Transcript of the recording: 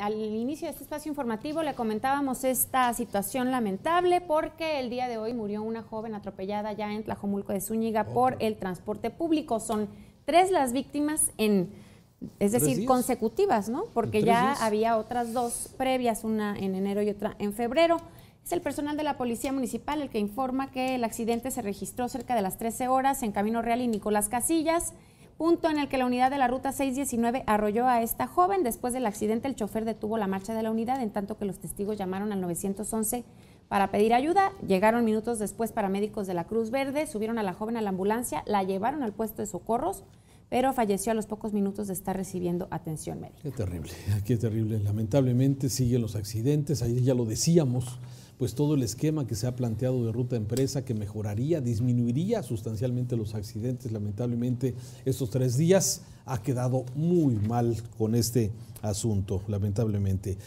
al inicio de este espacio informativo le comentábamos esta situación lamentable porque el día de hoy murió una joven atropellada ya en Tlajomulco de Zúñiga por el transporte público. Son tres las víctimas en, es decir, consecutivas, ¿no? Porque ya había otras dos previas, una en enero y otra en febrero. Es el personal de la Policía Municipal el que informa que el accidente se registró cerca de las 13 horas en Camino Real y Nicolás Casillas punto en el que la unidad de la ruta 619 arrolló a esta joven. Después del accidente, el chofer detuvo la marcha de la unidad, en tanto que los testigos llamaron al 911 para pedir ayuda. Llegaron minutos después paramédicos de la Cruz Verde, subieron a la joven a la ambulancia, la llevaron al puesto de socorros, pero falleció a los pocos minutos de estar recibiendo atención médica. Qué terrible, qué terrible. Lamentablemente siguen los accidentes, ahí ya lo decíamos pues todo el esquema que se ha planteado de ruta empresa que mejoraría, disminuiría sustancialmente los accidentes, lamentablemente estos tres días ha quedado muy mal con este asunto, lamentablemente.